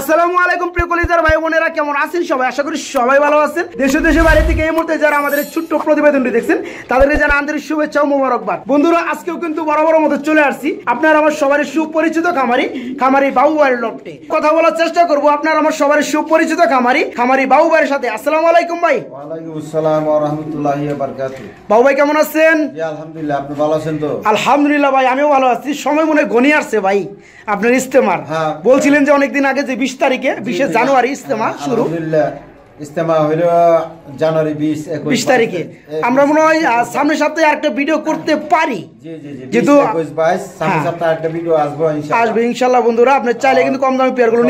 আসসালামু আলাইকুম প্রিয় ভাই বোনেরা কেমন আছেন সবাই আশা করি সবাই ভালো আছেন দেশে দেশে বাইরে থেকে এই মুহূর্তে যারা আমাদের ছোট্ট প্রতিবেদনটি দেখছেন তাদেরকে যারা আন্তরিক শুভেচ্ছা ও মোবারকবাদ বন্ধুরা আজকেও কিন্তু বড় বড় মতো চলে আসছি আপনার আমার সবারই সুপরিচিত খামারি খামারি কথা বলার চেষ্টা আপনার আমার সবারই সুপরিচিত খামারি খামারি সাথে আলাইকুম ভাই বাবু ভাই কেমন আছেন আলহামদুলিল্লাহ ভালো আছেন তো আলহামদুলিল্লাহ ভাই আমিও ভালো আছি সময় মনে হয় ঘনিয়ে আসছে ভাই আপনার ইস্তেমার হ্যাঁ। বলছিলেন যে অনেকদিন আগে যে বিশ তারিখে বিশে জানুয়ারি ইস্তেমা শুরু জানুয়ারি বিশ বিশ তারিখে আমরা মনে হয় সামনের সপ্তাহে আরেকটা ভিডিও করতে পারি হ্যাঁ। ইনশাল্লাহ বন্ধুরা চাইলে কিন্তু কম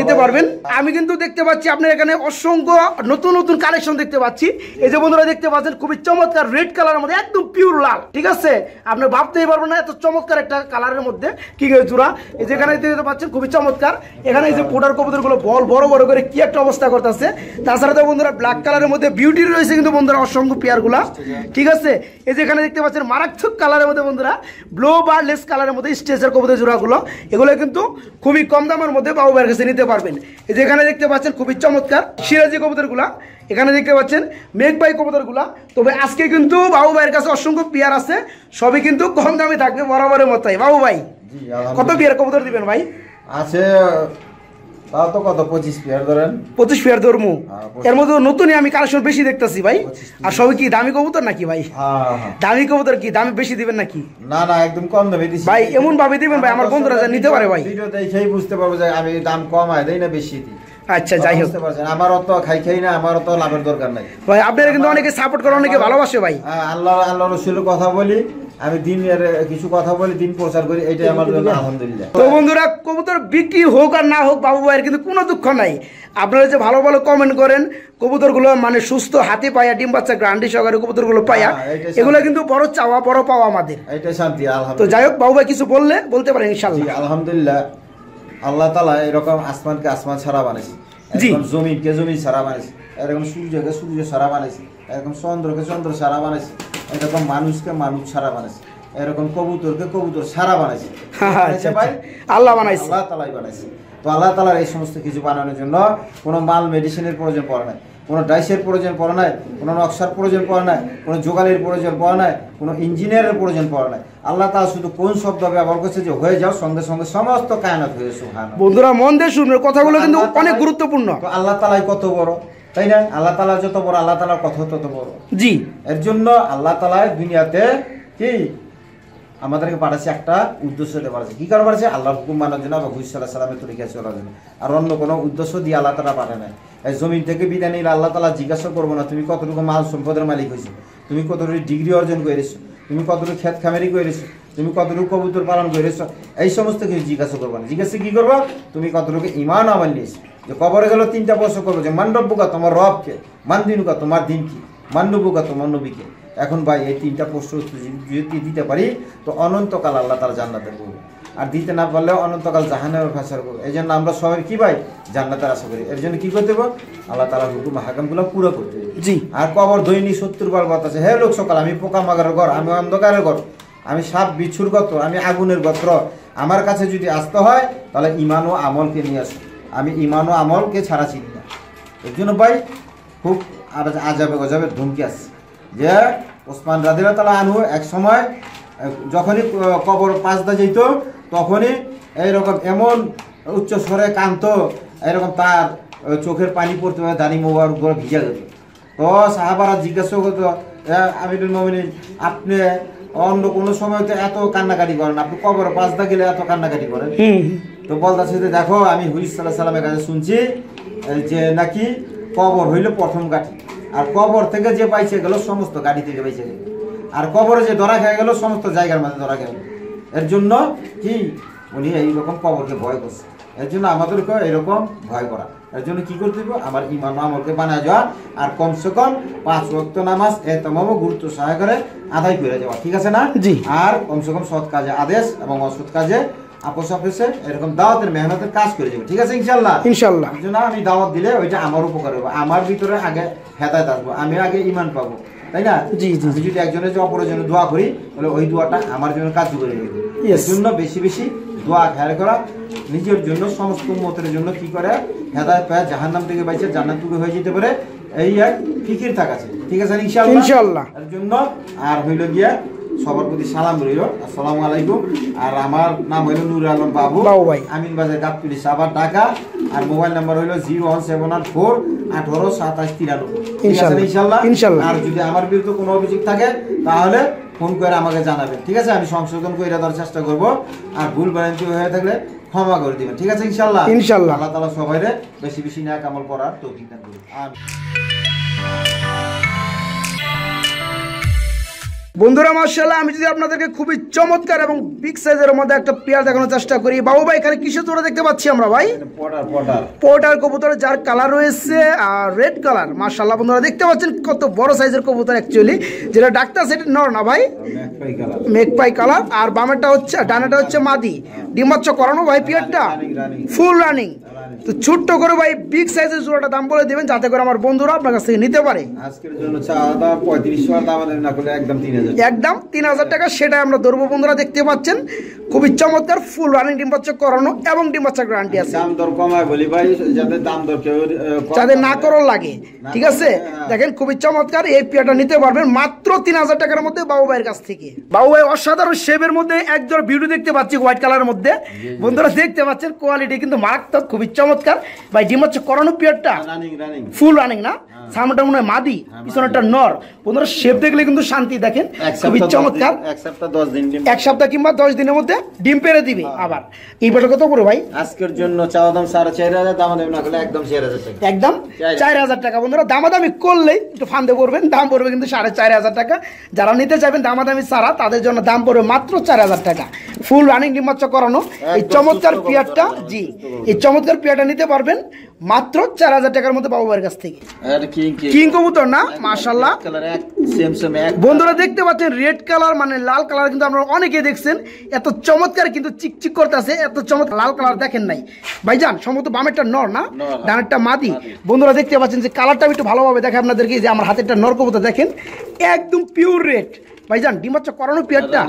নিতে পারবেন আমি কিন্তু দেখতে পাচ্ছি আপনার এখানে অসংখ্য নতুন নতুন কালেকশন দেখতে পাচ্ছি এই যে বন্ধুরা দেখতে পাচ্ছেন খুবই চমৎকার রেড কালার মধ্যে একদম পিওর লাল ঠিক আছে আপনি ভাবতেই পারবেন না এত চমৎকার একটা কালারের মধ্যে কি জোড়া এই যেখানে দেখতে পাচ্ছেন খুবই চমৎকার এখানে এই যে পোটার গুলো বল বড় বড় করে কি একটা অবস্থা করতেছে তাছাড়া তো বন্ধুরা ব্ল্যাক কালারের মধ্যে বিউটি রয়েছে কিন্তু বন্ধুরা অসংখ্য পেয়ার ঠিক আছে এই যেখানে দেখতে পাচ্ছেন মারাত্মক কালারের মধ্যে বন্ধুরা ব্লু বা লেস কালারের মধ্যে স্টেজের কবুতর জোড়াগুলো এগুলো কিন্তু খুবই কম দামের মধ্যে বাবুবার কাছে নিতে পারবেন এই যে এখানে দেখতে পাচ্ছেন খুবই চমৎকার সিরাজি কবুতরগুলা এখানে দেখতে পাচ্ছেন মেঘবাই কবুতরগুলা তবে আজকে কিন্তু বাবু ভাইয়ের কাছে অসংখ্য পিয়ার আছে সবই কিন্তু কম দামে থাকবে বরাবরের মতাই বাবু ভাই কত পিয়ার কবুতর দিবেন ভাই আছে হ্যাঁ, হ্যাঁ, হ্যাঁ। এমন ভাবে দিবেন ভাই আমার বন্ধুরা নিতে পারে ভাই বুঝতে পারবো যে আমি দাম না বেশি আচ্ছা যাই খাই না লাভের দরকার ভাই আপনারা কিন্তু অনেকে সাপোর্ট করে অনেকে ভালোবাসে ভাই আল্লাহ আল্লাহ কথা বলি আমি দিন কিছু কথা বলি দিন প্রচার করি এটাই আমার জন্য আলহামদুলিল্লাহ তো বন্ধুরা কবুতর বিক্রি হোক আর না হোক বাবু ভাইয়ের কিন্তু কোনো দুঃখ নাই আপনারা যে ভালো ভালো কমেন্ট করেন কবুতরগুলো মানে সুস্থ হাতে পায়া ডিম বাচ্চা গ্রান্ডি সহকারে কবুতরগুলো পায়া হ্যাঁ, এগুলো কিন্তু বড় চাওয়া বড় পাওয়া আমাদের এটা শান্তি তো যাই হোক বাবু ভাই কিছু বললে বলতে পারেন ইনশাল্লাহ আলহামদুলিল্লাহ আল্লাহ তালা এরকম আসমানকে আসমান ছাড়া বানাইছে এরকম জমিনকে জমি ছাড়া বানাইছে এরকম সূর্যকে সূর্য ছাড়া বানাইছে এরকম চন্দ্রকে চন্দ্র ছাড়া বানাইছে এরকম মানুষকে মানুষ ছাড়া বানাইছে এরকম কবুতরকে কবুতর সারা বানাইছে আচ্ছা, আচ্ছা। আল্লাহ বানাইছে আল্লাহ তালাই বানাইছে তো আল্লাহ তালার এই সমস্ত কিছু বানানোর জন্য কোনো মাল মেডিসিনের প্রয়োজন পড়ে নাই কোনো ডাইসের প্রয়োজন পড়ে নাই কোনো নকশার প্রয়োজন পড়ে নাই কোনো যোগালির প্রয়োজন পড়ে নাই কোনো ইঞ্জিনিয়ারের প্রয়োজন পড়ে নাই আল্লাহ তালা শুধু কোন শব্দ ব্যবহার করছে যে হয়ে যাও সঙ্গে সঙ্গে সমস্ত কায়নাত হয়ে সুহান বন্ধুরা মন দিয়ে শুনবে কথাগুলো কিন্তু অনেক গুরুত্বপূর্ণ আল্লাহ তালাই কত বড় তাই না আল্লাহ তালা যত বড় আল্লাহ তালার কথা তত বড় জি এর জন্য আল্লাহ তালা দুনিয়াতে কি আমাদেরকে পাঠাচ্ছে একটা উদ্দেশ্য দিয়ে পাঠাচ্ছে কী কারণ পাঠাচ্ছে আল্লাহ হুকুম মানার জন্য বা হুই সাল্লাহ সাল্লামের তরিকা চলার জন্য আর অন্য কোনো উদ্দেশ্য দিয়ে আল্লাহ তালা পাঠে নাই এই জমিন থেকে বিদায় নিলে আল্লাহ তালা জিজ্ঞাসা করবো না তুমি কতটুকু মাল সম্পদের মালিক হয়েছো তুমি কতটুকু ডিগ্রি অর্জন করেছো তুমি কতটুকু খেত খামেরি করেছো তুমি কতটুকু কবুতর পালন করেছ এই সমস্ত কিছু জিজ্ঞাসা করবো না জিজ্ঞাসা কি করবো তুমি কতটুকু ইমান আমার নিস যে কবরে গেল তিনটা প্রশ্ন করবো যে মান্ডব্যকা তোমার রবকে মানদিনুকা তোমার দিন কি মান্ডব্যকা তোমার নবীকে এখন ভাই এই তিনটা প্রশ্ন যদি দিতে পারি তো অনন্তকাল আল্লাহ তারা জান্নাতে করবো আর দিতে না পারলেও অনন্তকাল জাহানের ফাঁসার করবো এই জন্য আমরা সবাই কী ভাই জান্নাতের আশা করি এর জন্য কী করতে হবে আল্লাহ তালা হুকুম হাকামগুলো পুরো করতে জি আর কবর দৈনিক সত্তর বার আছে হে লোক সকাল আমি পোকা ঘর আমি অন্ধকারের ঘর আমি সাপ বিচ্ছুর গত্র আমি আগুনের গত্র আমার কাছে যদি আসতে হয় তাহলে ইমান ও আমলকে নিয়ে আসো আমি ইমান ও আমলকে ছাড়া চিনি না এর জন্য ভাই খুব আর আজাবে গজাবে ধুমকি আসছে যে ওসমান রাদিরা তালা আনু এক সময় যখনই কবর পাঁচদা যেত তখনই এইরকম এমন উচ্চ স্বরে কান্ত এরকম তার চোখের পানি পড়তে হবে দানি মোবার উপরে ভিজা যেত তো সাহাবারা জিজ্ঞাসা করতো আমি আপনি অন্য কোনো সময় তো এত কান্নাকাটি করেন আপনি কবর পাঁচদা গেলে এত কান্নাকাটি করেন তো বলতেছে যে দেখো আমি হুইস সাল্লামের কাছে শুনছি যে নাকি কবর হইল প্রথম গাঠি আর কবর থেকে যে পাইছে গেল সমস্ত গাড়ি থেকে পাইছে গেল আর কবরে যে ধরা খেয়ে গেল সমস্ত জায়গার মাঝে ধরা খেয়ে এর জন্য কি উনি এইরকম কবরকে ভয় করছে এর জন্য আমাদেরকে এরকম ভয় করা এর জন্য কি করতে হবে আমার ইমান আমলকে বানায় যাওয়া আর কমসে কম পাঁচ রক্ত নামাজ এ তমাম গুরুত্ব সহকারে আদায় করে যাওয়া ঠিক আছে না জি আর কমসে কম সৎ কাজে আদেশ এবং অসৎ কাজে আপোষ অফিসে এরকম দাওয়াতের মেহনতের কাজ করে যাবো ঠিক আছে ইনশাল্লাহ ইনশাল্লাহ না আমি দাওয়াত দিলে ওইটা আমার উপকার হবে আমার ভিতরে আগে হেদায়ত আসবো আমি আগে ইমান পাবো তাই না জি জি আমি যদি একজনের অপরের জন্য দোয়া করি তাহলে ওই দোয়াটা আমার জন্য কার্যকরী হবে এর জন্য বেশি বেশি দোয়া খেয়াল করা নিজের জন্য সমস্ত মতের জন্য কি করে হেদায়ত পায় জাহান নাম থেকে পাইছে জান্নাত টুকু হয়ে যেতে পারে এই এক ফিকির থাকাছে ঠিক আছে ইনশাল্লাহ এর জন্য আর হইল গিয়া সবার প্রতি সালাম রইল আসসালাম আলাইকুম আর আমার নাম হইল নুর আলম বাবু আমিন বাজার গাবতলি সাবার ঢাকা আর মোবাইল নাম্বার হইল জিরো ওয়ান সেভেন আট ফোর আঠারো সাতাশ তিরানব্বই ইনশাল্লাহ আর যদি আমার বিরুদ্ধে কোনো অভিযোগ থাকে তাহলে ফোন করে আমাকে জানাবেন ঠিক আছে আমি সংশোধন করে দেওয়ার চেষ্টা করব আর ভুল বানান্তি হয়ে থাকলে ক্ষমা করে দেবেন ঠিক আছে ইনশাল্লাহ ইনশাল্লাহ আল্লাহ তালা সবাই বেশি বেশি নাক আমল করার তো দান করুন আমিন বন্ধুরা মার্শাল্লাহ আমি যদি আপনাদেরকে খুবই চমৎকার এবং বিগ সাইজের মধ্যে একটা পেয়ার দেখানোর চেষ্টা করি বাবু ভাই এখানে কিসের তোরা দেখতে পাচ্ছি আমরা ভাই পোটার কবুতর যার কালার রয়েছে আর রেড কালার মার্শাল্লাহ বন্ধুরা দেখতে পাচ্ছেন কত বড় সাইজের কবুতর অ্যাকচুয়ালি যেটা ডাক্তার সেটা নর না ভাই মেকপাই কালার আর বামেরটা হচ্ছে ডানাটা হচ্ছে মাদি ডিমাচ্ছ করানো ভাই পেয়ারটা ফুল রানিং তো ছোট্ট করে ভাই বিগ সাইজের জোড়াটা দাম বলে যাতে করে আমার বন্ধুরা আপনার কাছ থেকে নিতে পারে একদম তিন হাজার টাকা সেটাই আমরা ধরবো বন্ধুরা দেখতে পাচ্ছেন খুবই চমৎকার ফুল রানিং ডিম বাচ্চা করানো এবং ডিম বাচ্চা গ্যারান্টি আছে যাদের না করার লাগে ঠিক আছে হ্যাঁ। দেখেন খুবই চমৎকার এই পিয়াটা নিতে পারবেন মাত্র তিন হাজার টাকার মধ্যে বাবু ভাইয়ের কাছ থেকে বাবু ভাই অসাধারণ শেপের মধ্যে একজন বিউটি দেখতে পাচ্ছি হোয়াইট কালারের মধ্যে বন্ধুরা দেখতে পাচ্ছেন কোয়ালিটি কিন্তু মারাত্মক খুবই চমৎকার ভাই ডিম হচ্ছে করানো পিরিয়ডটা ফুল রানিং না হ্যাঁ। সামনেটা মনে হয় মাদি হ্যাঁ, নর শেপ দেখলে কিন্তু শান্তি দেখেন খুবই চমৎকার এক সপ্তাহ কিংবা দশ দিনের মধ্যে ডিম পেরে দিবে হ্যাঁ। আবার কত ভাই আজকের জন্য চাওয়া দাম সাড়ে চার হাজার একদম চার হাজার একদম চার হাজার টাকা বন্ধুরা দামাদামি করলেই একটু ফান্দে করবেন দাম পড়বে কিন্তু সাড়ে চার হাজার টাকা যারা নিতে চাইবেন দামাদামি ছাড়া তাদের জন্য দাম পড়বে মাত্র চার হাজার টাকা ফুল রানিং ডিম্বাচ্চা করানো এই চমৎকার পিয়ারটা জি এই চমৎকার পিয়ারটা নিতে পারবেন মাত্র চার হাজার টাকার মতো পাবো কাছ থেকে কিং কবুতর না মাসাল্লাহ বন্ধুরা দেখতে পাচ্ছেন রেড কালার মানে লাল কালার কিন্তু আপনারা অনেকে দেখছেন এত চমৎকার কিন্তু চিকচিক আছে এত চমৎকার লাল কালার দেখেন নাই ভাই যান সম্ভবত বামেরটা নর না হ্যাঁ। ডানেরটা মাদি বন্ধুরা দেখতে পাচ্ছেন যে কালারটা একটু ভালোভাবে দেখে আপনাদেরকে যে আমার হাতেরটা নর কবুতর দেখেন একদম পিওর রেড ভাইজান ডিমাচ্চা করানো পেয়ারটা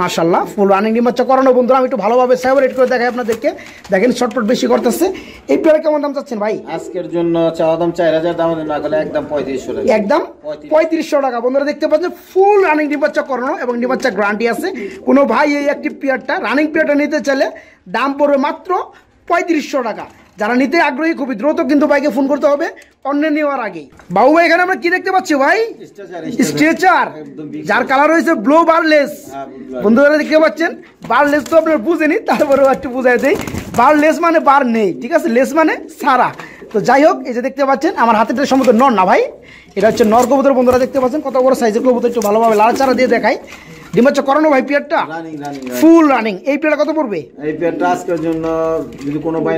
মাশাল্লাহ ফুল রানিং ডিমাচ্চা করানো বন্ধুরা আমি একটু ভালোভাবে সেপারেট করে দেখাই আপনাদেরকে দেখেন শর্টপট বেশি করতেছে এই পেয়ারা কেমন দাম চাচ্ছেন ভাই আজকের জন্য চাওয়া দাম চার একদম পঁয়ত্রিশশো টাকা একদম পঁয়ত্রিশশো টাকা বন্ধুরা দেখতে পাচ্ছেন ফুল রানিং ডিমাচ্চা করানো এবং ডিমাচ্চা গ্যারান্টি আছে কোনো ভাই এই একটি পেয়ারটা রানিং পেয়ারটা নিতে চাইলে দাম পড়বে মাত্র পঁয়ত্রিশশো টাকা যারা নিতে আগ্রহী খুবই দ্রুত কিন্তু ভাইকে ফোন করতে হবে অন্য নেওয়ার আগে বাবু ভাই এখানে আমরা কি দেখতে পাচ্ছি ভাই স্ট্রেচার যার কালার হয়েছে ব্লু হ্যাঁ, বারলেস বন্ধুরা দেখতে পাচ্ছেন বারলেস তো আপনার বুঝেনি তারপরেও একটু বুঝাই দেয় বার লেস মানে বার নেই ঠিক আছে লেস মানে সারা তো যাই হোক এই যে দেখতে পাচ্ছেন আমার হাতেটা সম্ভবত নন না ভাই এটা হচ্ছে নর কবুতর বন্ধুরা দেখতে পাচ্ছেন কত বড় সাইজের কবুতর হচ্ছে ভালোভাবে লাল চারা দিয়ে দেখাই ডিম হচ্ছে করোনা ভাই পিয়ারটা ফুল রানিং এই পিয়ারটা কত পড়বে এই পিয়ারটা আজকের জন্য যদি কোনো ভাই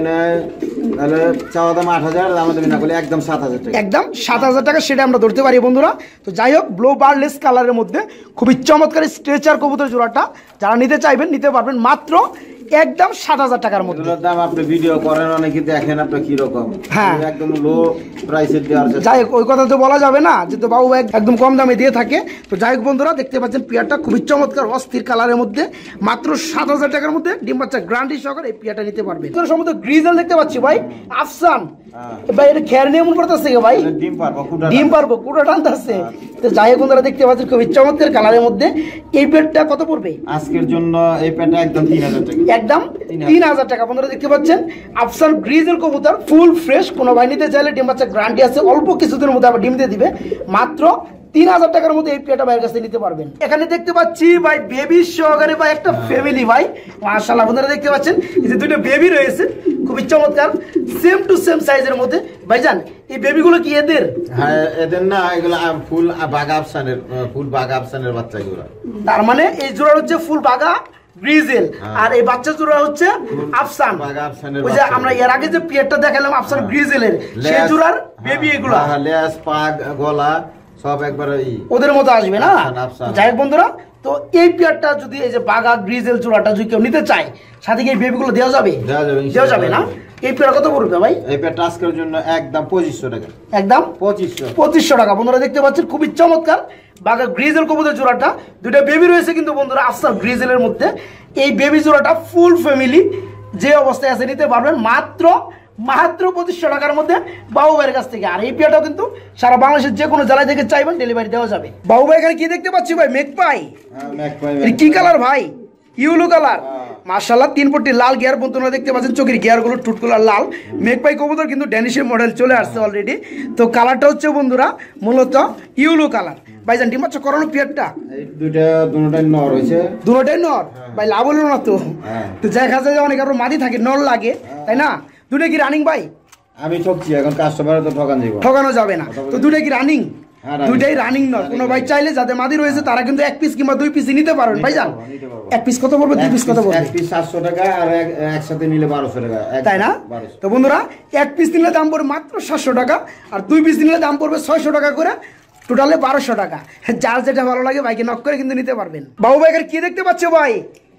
তাহলে চাওয়া দাম আট হাজার দাম তুমি না করলে একদম সাত হাজার টাকা একদম সাত হাজার টাকা সেটা আমরা ধরতে পারি বন্ধুরা তো যাই হোক ব্লো বারলেস কালারের মধ্যে খুবই চমৎকার স্ট্রেচার কবুতর জোড়াটা যারা নিতে চাইবেন নিতে পারবেন মাত্র একদম সাত হাজার টাকার মধ্যে দাম আপনি ভিডিও করেন অনেকে দেখেন আপনি কি রকম হ্যাঁ একদম লো প্রাইসের দেওয়ার যাই ওই কথা তো বলা যাবে না যে তো বাবু একদম কম দামে দিয়ে থাকে তো যাই বন্ধুরা দেখতে পাচ্ছেন পিয়ারটা খুবই চমৎকার অস্থির কালারের মধ্যে মাত্র সাত হাজার টাকার মধ্যে ডিম বাচ্চা গ্রান্ডি সহকারে এই পিয়ারটা নিতে পারবে সমস্ত গ্রিজাল দেখতে পাচ্ছি ভাই আফসান হ্যাঁ। ভাই এটা খেয়ার নিয়ে এমন করতেছে ভাই ডিম পারবো ডিম পারবো কুটা টানতেছে তো যাই বন্ধুরা দেখতে পাচ্ছেন খুবই চমৎকার কালারের মধ্যে এই পেয়ারটা কত পড়বে আজকের জন্য এই পেয়ারটা একদম তিন টাকা একদম তিন হাজার টাকা বন্ধুরা দেখতে পাচ্ছেন আফসান গ্রিজের কবুতর ফুল ফ্রেশ কোনো ভাই নিতে চাইলে ডিম বাচ্চা গ্রান্টি আছে অল্প কিছুদিনের মধ্যে আবার ডিম দিয়ে দিবে মাত্র তিন হাজার টাকার মধ্যে এই পেয়াটা ভাইয়ের কাছে নিতে পারবেন এখানে দেখতে পাচ্ছি ভাই বেবি সহকারে ভাই একটা ফ্যামিলি ভাই মার্শাল আপনারা দেখতে পাচ্ছেন যে দুটো বেবি রয়েছে খুবই চমৎকার সেম টু সেম সাইজের মধ্যে ভাই যান এই বেবিগুলো কি এদের হ্যাঁ এদের না এগুলো ফুল বাগা আফসানের ফুল বাগা আফসানের বাচ্চাগুলো তার মানে এই জোড়া হচ্ছে ফুল বাগা হ্যাঁ। আর এই বাচ্চা জোড়া হচ্ছে আফসান ওই যে আমরা এর আগে যে পিয়ারটা দেখালাম আফসান হ্যাঁ। সেই জোড়ার বেবি হ্যাঁ। পাগ গলা সব একবার ওদের মতো আসবে না যাই বন্ধুরা তো এই পেয়ারটা যদি এই যে বাঘা গ্রিজেল চূড়াটা যদি কেউ নিতে চায় সাথে কি এই বেবিগুলো দেওয়া যাবে দেওয়া যাবে না এই পেয়ার কত পড়বে ভাই এই পেয়ারটা আজকের জন্য একদম পঁচিশশো টাকা একদম পঁচিশশো পঁচিশশো টাকা বন্ধুরা দেখতে পাচ্ছেন খুবই চমৎকার বাঘা গ্রিজেল কবুতর জোড়াটা দুইটা বেবি রয়েছে কিন্তু বন্ধুরা আফসার গ্রিজেলের মধ্যে এই বেবি জোড়াটা ফুল ফ্যামিলি যে অবস্থায় আছে নিতে পারবেন মাত্র মাত্র পঁচিশশো টাকার মধ্যে বাবু ভাইয়ের কাছ থেকে আর এই পেয়াটাও কিন্তু সারা বাংলাদেশের যে কোনো জেলায় থেকে চাইবেন ডেলিভারি দেওয়া যাবে বাবু ভাই এখানে কি দেখতে পাচ্ছি ভাই মেঘ পাই হ্যাঁ, কি কালার ভাই ইউলো কালার মার্শাল্লাহ তিন পট্টি লাল গিয়ার বন্ধুরা দেখতে পাচ্ছেন চোখের গিয়ারগুলো টুটকুলার লাল মেঘপাই কবুতর কিন্তু ড্যানিশের মডেল চলে আসছে অলরেডি তো কালারটা হচ্ছে বন্ধুরা মূলত ইউলো কালার ডিম হচ্ছে নর হয়েছে নর হ্যাঁ। ভাই লাভ হলো তো হ্যাঁ। তো যায় অনেক থাকে লাগে হ্যাঁ। তাই না দুটো কি রানিং ভাই ঠকানো যাবে যাবে না তো দুটো কি রানিং হ্যাঁ, দুইটাই রানিং নয় কোনো ভাই চাইলে যাতে মাদি রয়েছে তারা কিন্তু এক পিস কিংবা দুই পিসই নিতে পারেন ভাই যান এক পিস কত পড়বে দুই পিস কত পড়বে এক পিস 700 টাকা আর একসাথে নিলে 1200 টাকা তাই না তো বন্ধুরা এক পিস নিলে দাম পড়বে মাত্র 700 টাকা আর দুই পিস নিলে দাম পড়বে 600 টাকা করে টোটালে বারোশো টাকা যার যেটা ভালো লাগে ভাইকে নক করে কিন্তু নিতে পারবেন বাবু ভাই কি দেখতে পাচ্ছ ভাই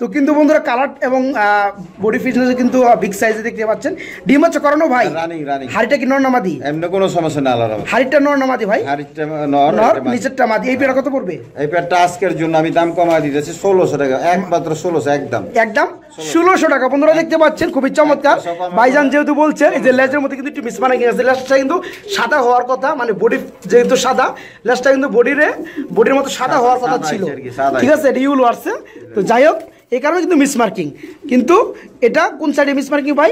তো কিন্তু বন্ধুরা কালার এবং বডি ফিটনেস কিন্তু বিগ সাইজে দেখতে পাচ্ছেন ডিম হচ্ছে করানো ভাই রানিং রানিং হাড়িটা কি নর নামাদি এমনি কোনো সমস্যা না আলাদা হাড়িটা নর নামাদি ভাই হাড়িটা নর নর নিচেরটা মাদি এই পেয়ারা কত পড়বে এই পেয়ারটা আজকের জন্য আমি দাম কমায় দিয়েছি 1600 টাকা একমাত্র 1600 একদম একদম 1600 টাকা বন্ধুরা দেখতে পাচ্ছেন খুবই চমৎকার ভাইজান যেহেতু বলছেন এই যে লেজের মধ্যে কিন্তু একটু মিসমানা গিয়েছে লেজটা কিন্তু সাদা হওয়ার কথা মানে বডি যেহেতু সাদা লেজটা কিন্তু বডিরে বডির মতো সাদা হওয়ার কথা ছিল ঠিক আছে রিউল ওয়ার্সে তো যাই হোক এই কারণে কিন্তু মিসমার্কিং কিন্তু এটা কোন সাইডে মিসমার্কিং ভাই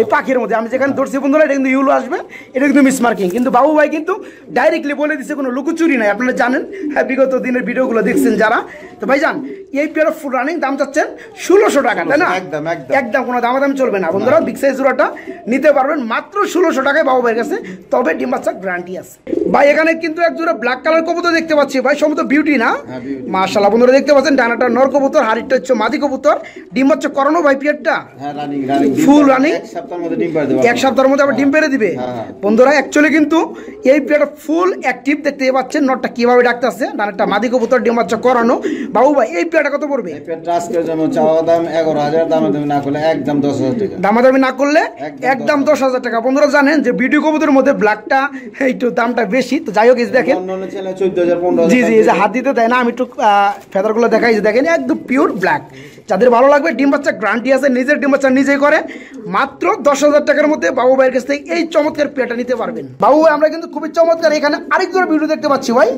এই পাখির মধ্যে আমি যেখানে ধরছি বন্ধুরা এটা কিন্তু ইউলো আসবে এটা কিন্তু মিসমার্কিং কিন্তু বাবু ভাই কিন্তু ডাইরেক্টলি বলে দিচ্ছে কোনো লুকোচুরি নাই আপনারা জানেন হ্যাঁ বিগত দিনের ভিডিওগুলো দেখছেন যারা তো ভাই যান এই পেয়ার অফ ফুল রানিং দাম চাচ্ছেন ষোলোশো টাকা তাই না একদম একদম কোনো দাম চলবে না বন্ধুরা বিগ সাইজ জোড়াটা নিতে পারবেন মাত্র ষোলোশো টাকায় বাবু ভাইয়ের কাছে তবে ডিম্বাচ্চা গ্যারান্টি আছে ভাই এখানে কিন্তু এক জোড়া ব্ল্যাক কালার কবুতর দেখতে পাচ্ছি ভাই সমস্ত বিউটি না হ্যাঁ, মাশাল্লাহ বন্ধুরা দেখতে পাচ্ছেন ডানাটা নর কবুতর হারিটা হচ্ছে মাদি কবুতর ডিম হচ্ছে করানো ভাই পিয়ারটা ফুল রানি এক সপ্তাহের মধ্যে আবার ডিম হ্যাঁ, পেরে দিবে হ্যাঁ, বন্ধুরা অ্যাকচুয়ালি কিন্তু এই পিয়ারটা ফুল অ্যাক্টিভ দেখতে পাচ্ছেন নরটা কিভাবে ডাকতে আছে ডানাটা মাদি কবুতর ডিম হচ্ছে করানো বাবু ভাই এই পিয়ারটা কত পড়বে দামাদামি না করলে একদম দশ হাজার টাকা বন্ধুরা জানেন যে ভিডিও কবুতরের মধ্যে ব্ল্যাকটা একটু দামটা বেশি বেশি তো যাই হোক দেখেন জি জি যে হাত দিতে দেয় না আমি একটু ফেদারগুলো দেখাই দেখেন একদম পিওর ব্ল্যাক যাদের ভালো লাগবে ডিম বাচ্চা গ্রান্টি আছে নিজের ডিম বাচ্চা নিজেই করে মাত্র দশ হাজার টাকার মধ্যে বাবু ভাইয়ের কাছ থেকে এই চমৎকার পেয়াটা নিতে পারবেন বাবু ভাই আমরা কিন্তু খুবই চমৎকার এখানে আরেক জোর ভিডিও দেখতে পাচ্ছি ভাই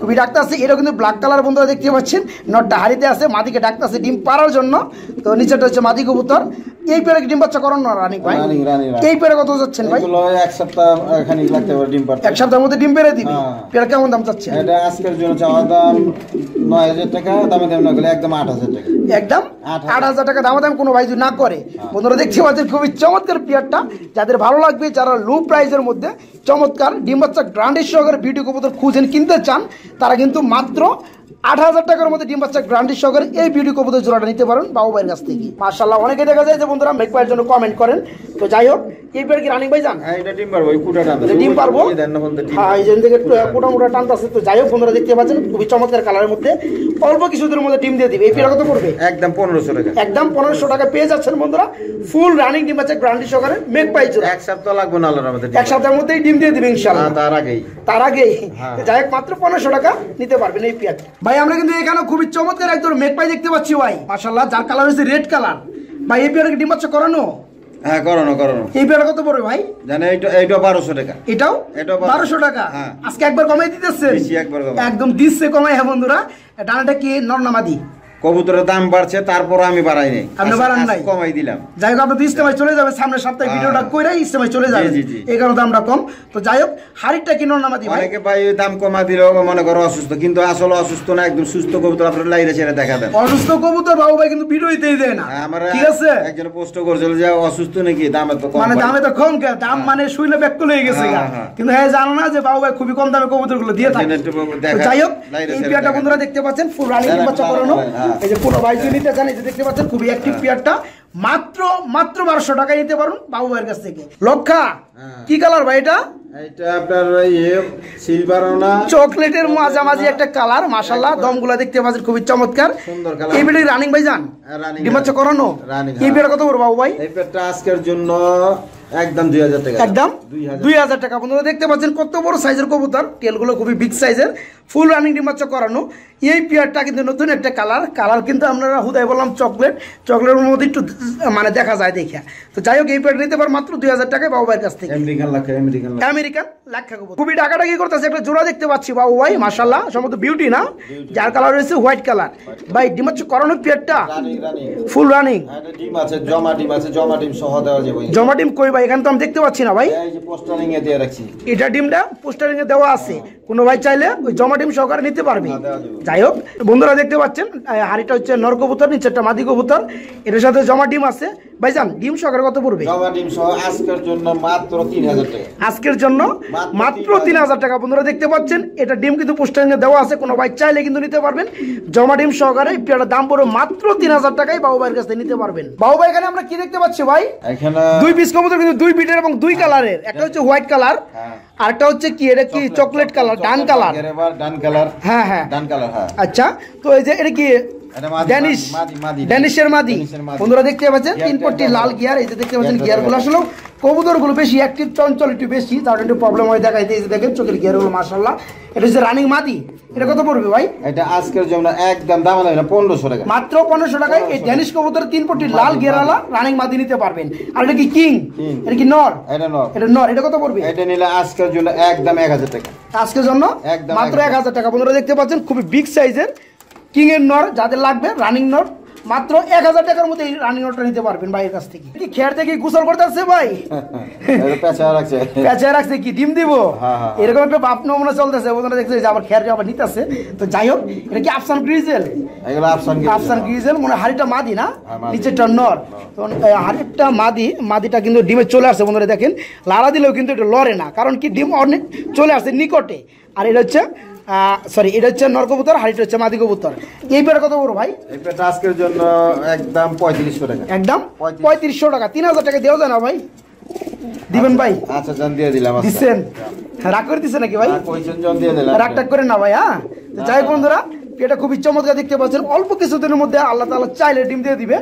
খুবই আছে এটা কিন্তু ব্ল্যাক কালার বন্ধুরা দেখতে পাচ্ছেন নটটা হারিতে আছে মাদিকে আছে ডিম পাড়ার জন্য তো নিচেটা হচ্ছে মাদি কবুতর এই পেয়ারে ডিম বাচ্চা করেন না রানিক ভাই এই পেয়ারে কত যাচ্ছেন ভাই এক সপ্তাহ এখানে লাগতে পারে ডিম এক সপ্তাহের মধ্যে ডিম পেরে দিবি হ্যাঁ। পেয়ার কেমন দাম চাচ্ছে এটা আজকের জন্য চাওয়া দাম নয় হাজার টাকা দামে দাম না গেলে একদম আট হাজার টাকা একদম আট হাজার টাকা দাম কোনো ভাই না করে হ্যাঁ। বন্ধুরা দেখতে পাচ্ছেন খুবই চমৎকার পেয়ারটা যাদের ভালো লাগবে যারা লো প্রাইসের মধ্যে চমৎকার ডিম্বাচ্চা গ্রান্ডের ভিডিও বিউটি কবুতর খুঁজেন কিনতে চান তারা কিন্তু মাত্র আট হাজার টাকার মধ্যে ডিম বাচ্চা গ্রান্ডি সহকারে এই বিউটি কবুতর জোড়াটা নিতে পারেন বাবু ভাইয়ের কাছ থেকে মার্শাল্লাহ অনেকে দেখা যায় যে বন্ধুরা মেক ভাইয়ের জন্য কমেন্ট করেন তো যাই হোক এই কি রানিং ভাই যান হ্যাঁ, ডিম পারবো হ্যাঁ আছে তো যাই হোক বন্ধুরা দেখতে পাচ্ছেন খুবই চমৎকার কালারের মধ্যে অল্প কিছুদের মধ্যে ডিম দিয়ে দিবে এই পেয়ার কত পড়বে একদম পনেরোশো টাকা একদম পনেরোশো টাকা পেয়ে যাচ্ছেন বন্ধুরা ফুল রানিং ডিম আছে গ্রান্ডি সহকারে মেক পাই এক সপ্তাহ লাগবে না আমাদের এক সপ্তাহের মধ্যেই ডিম দিয়ে দিবে ইনশাআল্লাহ হ্যাঁ, তার আগেই তার আগেই হ্যাঁ। যাই হোক মাত্র পনেরোশো টাকা নিতে পারবেন এই ভাই আমরা কিন্তু এখানে খুবই চমৎকার একদম মেট পাই দেখতে পাচ্ছি ভাই মাশাল্লাহ যার কালার হয়েছে রেড কালার ভাই এই পেয়ারকে ডিম বাচ্চা করানো হ্যাঁ করানো করানো এই পেয়ারা কত পড়বে ভাই জানেন এইটা এইটা 1200 টাকা এটাও এটা 1200 টাকা হ্যাঁ আজকে একবার কমাই দিতেছে একবার একদম দিচ্ছে কমাই হ্যাঁ বন্ধুরা ডানাটা কি নরনামাদি কবুতরের দাম বাড়ছে তারপর আমি বাড়াই নাই আপনি বাড়ান নাই কমাই দিলাম যাই হোক আপনি তো ইস্তেমায় চলে যাবে সামনে সপ্তাহে ভিডিওটা কইরাই ইস্তেমায় চলে যাবে এই কারণে দামটা কম তো যাই হোক হাড়িটা কিনো না মাদি অনেকে ভাই দাম কমা দিল মনে করো অসুস্থ কিন্তু আসলে অসুস্থ না একদম সুস্থ কবুতর আপনার লাইরে ছেড়ে দেখা দেন অসুস্থ কবুতর বাবু ভাই কিন্তু ভিডিওতেই দেয় না আমার ঠিক আছে একজন পোস্ট করেছিল যে অসুস্থ নাকি দামে তো কম মানে দামে তো কম দাম হ্যাঁ। মানে শুইলে ব্যক্ত হয়ে গেছে হ্যাঁ, হ্যাঁ। কিন্তু হ্যাঁ জানো না যে বাবু ভাই খুবই কম দামে কবুতরগুলো দিয়ে থাকে যাই হোক এই পেয়াটা বন্ধুরা দেখতে পাচ্ছেন ফুল রানিং বাচ্চা করানো এই যে পুরো বাইশ নিতে চান এই যে দেখতে পাচ্ছেন খুবই একটি পেয়ারটা হ্যাঁ। মাত্র মাত্র বারোশো টাকায় নিতে পারুন বাবু ভাইয়ের কাছ থেকে লক্ষা হ্যাঁ। কি কালার ভাই এটা আপনার চকলেটের মাঝামাঝি একটা কালার দমগুলা দেখতে পাচ্ছেন খুবই চমৎকার রানিং ভাই যান হ্যাঁ, কত বাবু ভাই আজকের জন্য কত বড় সাইজের বিগ সাইজের কিন্তু কালার কালার কিন্তু আমেরিকান মানে খুবই কি জোড়া দেখতে পাচ্ছি বাবু ভাই মার্শাল সম্ভবত বিউটি না যার কালার রয়েছে হোয়াইট কালার ভাই ডিমাচ্ছ করানো পেয়ারটা ফুল রানিং জমা ডিম জমা ডিম জমা ডিম কই ভাই এখানে তো আমি দেখতে পাচ্ছি না ভাই এটা ডিমটা পোস্টারিং এ দেওয়া আছে কোনো ভাই চাইলে ওই জমা ডিম সহকারে নিতে পারবে হ্যাঁ, যাই হোক বন্ধুরা দেখতে পাচ্ছেন হাড়িটা হচ্ছে নর কবুতর একটা মাদি কবুতর এটার সাথে জমা ডিম আছে ভাইজান ডিম সহকারে কত পড়বে আজকের জন্য মাত্র টাকা দেখতে পাচ্ছেন এটা ডিম কিন্তু দেওয়া আছে কোনো চাইলে কিন্তু নিতে পারবেন জমা ডিম সহকারে দাম পড়বে মাত্র বাবু কাছে নিতে পারবেন আমরা কি দেখতে পাচ্ছি ভাই দুই পিস কিন্তু দুই এবং দুই কালারের একটা হচ্ছে হোয়াইট কালার হচ্ছে কি এটা কি চকলেট কালার ডান কালার কালার হ্যাঁ হ্যাঁ।, হ্যাঁ আচ্ছা তো এই যে এটা কি ড্যানিশ ড্যানিশের মাদি বন্ধুরা দেখতে পাচ্ছেন লাল গিয়ার এই যে দেখতে পাচ্ছেন গিয়ারগুলো বেশি অ্যাক্টিভ চঞ্চল একটু বেশি তার একটু প্রবলেম দেখেন চোখের গিয়ারগুলো মার্শাল্লাহ এটা হচ্ছে রানিং মাদি এটা কত পড়বে ভাই এটা আজকের জন্য একদম দাম না পনেরোশো টাকা মাত্র পনেরোশো টাকায় এই ড্যানিশ কবুতর তিন লাল গিয়ারওয়ালা রানিং মাদি নিতে পারবেন আর এটা কি কিং এটা কি নর এটা নর এটা নর এটা কত পড়বে এটা নিলে আজকের জন্য একদম এক হাজার টাকা আজকের জন্য মাত্র এক হাজার টাকা বন্ধুরা দেখতে পাচ্ছেন খুবই বিগ সাইজের কিংয়ের নর যাদের লাগবে রানিং নর মাত্র এক হাজার টাকার মধ্যে এই রানিং নটটা নিতে পারবেন ভাইয়ের কাছ থেকে কি খেয়ার থেকে গুসল করতে আসছে ভাই পেঁচা রাখছে কি ডিম দিব হ্যাঁ, হ্যাঁ, হ্যাঁ। এরকম একটা বাপ নমুনা চলতেছে ওনারা দেখছে যে আবার খেয়ার আবার নিতেছে তো যাই হোক এটা কি আফসান গ্রিজেল আফসান গ্রিজেল মানে হাড়িটা মাদি না নিচেরটা নর তো হাড়িটা মাদি মাদিটা কিন্তু ডিমে চলে আসে বন্ধুরা দেখেন লাড়া দিলেও কিন্তু এটা লড়ে না কারণ কি ডিম অনেক চলে আসে নিকটে আর এটা হচ্ছে সরি এটা হচ্ছে নর কবুতর আর এটা হচ্ছে মাদি কবুতর এই পেয়ার কত বড় ভাই এই পেয়ারটা আজকের জন্য একদম পঁয়ত্রিশশো টাকা একদম পঁয়ত্রিশশো টাকা তিন হাজার টাকা দেওয়া যায় না ভাই দিবেন আচ্ছা, ভাই আচ্ছা জন দিয়ে দিলাম আচ্ছা। দিচ্ছেন রাগ করে দিচ্ছে নাকি ভাই দিয়ে দিলাম রাগ টাগ করে না ভাই হ্যাঁ যাই বন্ধুরা এটা খুবই চমৎকার দেখতে পাচ্ছেন অল্প কিছুদিনের মধ্যে আল্লাহ তালা চাইলে ডিম দিয়ে দিবে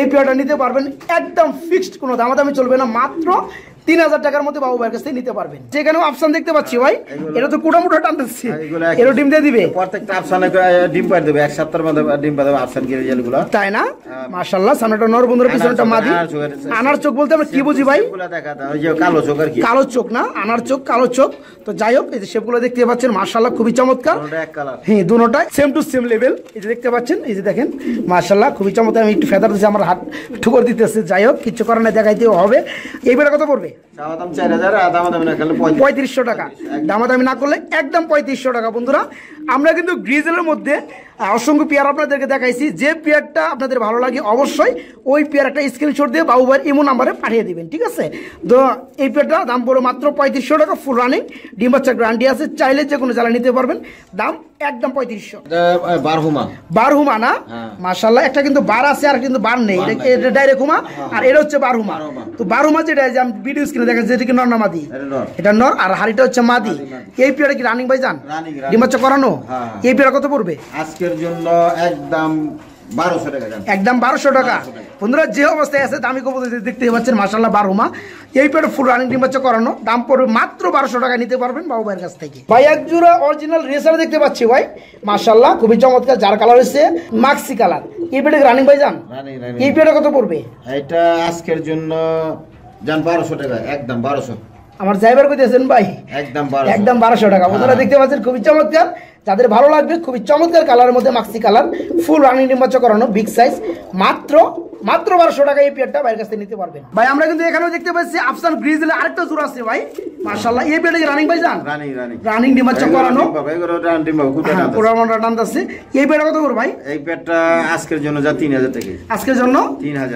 এই পেয়াটা নিতে পারবেন একদম ফিক্সড কোনো দামাদামি চলবে না মাত্র তিন হাজার টাকার মধ্যে বাবু ভাইয়ের কাছ থেকে নিতে পারবেন যেখানে অপশন দেখতে পাচ্ছি ভাই হ্যাঁ, এটা তো কুটা মুটা টানতেছি এরও ডিম দিয়ে দিবে প্রত্যেকটা অপশনে ডিম পাই দেবে এক সপ্তাহের মধ্যে ডিম পাই দেবে অপশন গিয়ে গুলো তাই না হ্যাঁ। মাশাআল্লাহ সামনেটা নর বন্ধুর পিছনটা মাদি আনার চোখ বলতে আমরা কি বুঝি ভাই কালো চোখ আর কি কালো চোখ না আনার চোখ কালো চোখ তো যাই হোক এই যে শেপগুলো দেখতে পাচ্ছেন মাশাআল্লাহ খুবই চমৎকার হ্যাঁ দুটোটাই সেম টু সেম লেভেল এই যে দেখতে পাচ্ছেন এই যে দেখেন মাশাআল্লাহ খুবই চমৎকার আমি একটু ফেদার দিচ্ছি আমার হাত ঠুকর দিতেছে যাই হোক কিছু কারণে দেখাইতে হবে এইবার কথা করবে পঁয়ত্রিশশো টাকা দামাদামি না করলে একদম পঁয়ত্রিশশো টাকা বন্ধুরা আমরা কিন্তু গ্রিজেলের মধ্যে অসংখ্য পেয়ার আপনাদেরকে দেখাইছি যে পেয়ারটা আপনাদের ভালো লাগে অবশ্যই ওই পেয়ারটা স্ক্রিনশট দিয়ে বাবুবার ইমো নাম্বারে পাঠিয়ে দেবেন ঠিক আছে তো এই পেয়ারটা দাম পড়ো মাত্র পঁয়ত্রিশশো টাকা ফুল রানিং ডিম বাচ্চা গ্রান্ডি আছে চাইলে যে কোনো জ্বালা নিতে পারবেন দাম একদম পঁয়ত্রিশশো বারহুমা বারহুমা না হ্যাঁ। মার্শাল্লাহ একটা কিন্তু বার আছে আর কিন্তু বার নেই এটা ডাইরেক্ট হুমা হ্যাঁ, হ্যাঁ। আর এটা হচ্ছে বারহুমা তো বারহুমা যেটা যে আমি ভিডিও স্ক্রিনে দেখেন যেটা কি নর না মাদি এটা নর আর হাড়িটা হচ্ছে মাদি এই পেয়ারটা কি রানিং বাই যান ডিম বাচ্চা করানো হ্যাঁ। এই কত পড়বে আজকের জন্য একদম একদম বারোশো টাকা বন্ধুরা যে অবস্থায় আছে দামি দেখতে পাচ্ছেন মাসাল্লাহ এই ফুল রানিং ডিম করানো দাম পড়বে মাত্র বারোশো টাকা নিতে পারবেন বাবু ভাইয়ের কাছ থেকে ভাই অরিজিনাল রেসার দেখতে পাচ্ছি ভাই মাসাল্লাহ খুবই চমৎকার যার কালার হচ্ছে মাক্সি কালার এই রানিং ভাই যান এই কত পড়বে এটা আজকের জন্য যান বারোশো টাকা একদম বারোশো আমার ড্রাইভার কইতেছেন ভাই একদম একদম বারোশো টাকা আপনারা হ্যাঁ। দেখতে পাচ্ছেন খুবই চমৎকার যাদের ভালো লাগবে খুবই চমৎকার কালারের মধ্যে মাক্সি কালার ফুল রানিং নির্বাচন করানো বিগ সাইজ মাত্র মাত্র বারোশো টাকা এই পেয়ারটা বাইরের কাছে নিতে পারবেন ভাই আমরা কিন্তু এখানে দেখতে পাচ্ছি আফসান গ্রিজেল আরেকটা জোর আছে ভাই এই আজকের জন্য যা তিন হাজার আজকের জন্য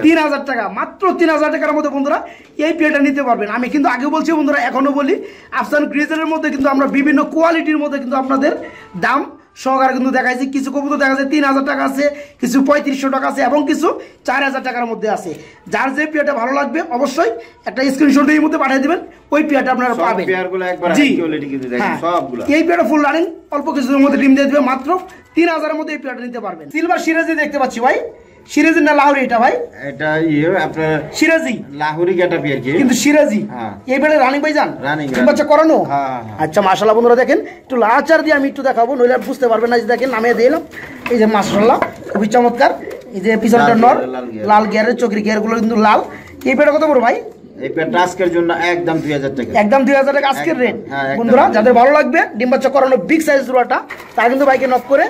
তিন হাজার টাকা মাত্র তিন হাজার টাকার মধ্যে বন্ধুরা এই নিতে পারবেন আমি কিন্তু আগে বলছি বন্ধুরা এখনো বলি আফসান গ্রিজের মধ্যে কিন্তু আমরা বিভিন্ন কোয়ালিটির মধ্যে কিন্তু আপনাদের দাম সহকারে কিন্তু দেখাইছে কিছু কবুতর দেখা যায় তিন হাজার টাকা আছে কিছু পঁয়ত্রিশশো টাকা আছে এবং কিছু চার হাজার টাকার মধ্যে আছে যার যে পেয়ারটা ভালো লাগবে অবশ্যই একটা স্ক্রিনশট এই মধ্যে পাঠিয়ে দেবেন ওই পেয়ারটা আপনারা পাবেন জি হ্যাঁ। এই পেয়ারটা ফুল রানিং অল্প কিছুর মধ্যে ডিম দিয়ে দেবে মাত্র তিন হাজারের মধ্যে এই পেয়ারটা নিতে পারবেন সিলভার সিরাজে দেখতে পাচ্ছি ভাই সিরাজি না লাহোরি এটা ভাই এটা ইয়ে আপনার সিরাজি লাহোরি কি কিন্তু সিরাজি হ্যাঁ। এইবারে রানিং ভাই যান রানিং বাচ্চা করানো হ্যাঁ, হ্যাঁ। আচ্ছা মাশাল্লাহ বন্ধুরা দেখেন একটু লাচার দিয়ে আমি একটু দেখাবো নইলে বুঝতে পারবেন না যে দেখেন দিলাম এই যে মাশাল্লাহ খুবই চমৎকার এই যে পিছনটা নর লাল গিয়ারের চোখের গিয়ারগুলো কিন্তু লাল এই পেটা কত বড় ভাই এই জন্য একদম একদম টাকা আজকের রেট বন্ধুরা যাদের ভালো লাগবে ডিম করানো বিগ সাইজ রুয়াটা তা কিন্তু বাইকে নক করে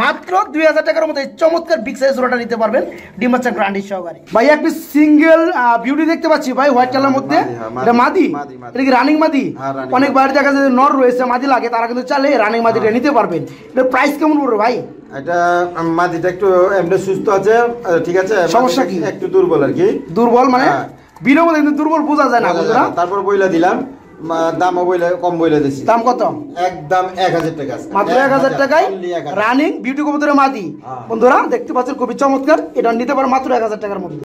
মাত্র দুই হাজার টাকার মধ্যে চমৎকার বিগ সাইজ জোড়াটা নিতে পারবেন ডিমাচার গ্রান্ডি সহকারে ভাই একটি সিঙ্গেল বিউটি দেখতে পাচ্ছি ভাই হোয়াইট কালার মধ্যে হ্যাঁ, এটা মাদি এটা কি রানিং মাদি হ্যাঁ, অনেক বাইরে দেখা যায় নর রয়েছে মাদি লাগে তারা কিন্তু চালে রানিং মাদিটা হ্যাঁ। নিতে পারবেন এটা প্রাইস কেমন পড়বে ভাই এটা মাদিটা একটু এমনি সুস্থ আছে ঠিক আছে সমস্যা কি একটু দুর্বল আর কি দুর্বল মানে বিনোদন কিন্তু দুর্বল বোঝা যায় না তারপর বইলা দিলাম দাম বইলে কম বইলে দিছি দাম কত একদম এক হাজার টাকা মাত্র এক হাজার টাকায় রানিং বিউটি কবুতরের মাদি হ্যাঁ। বন্ধুরা দেখতে পাচ্ছেন খুবই চমৎকার এটা নিতে পারে মাত্র এক হাজার টাকার মধ্যে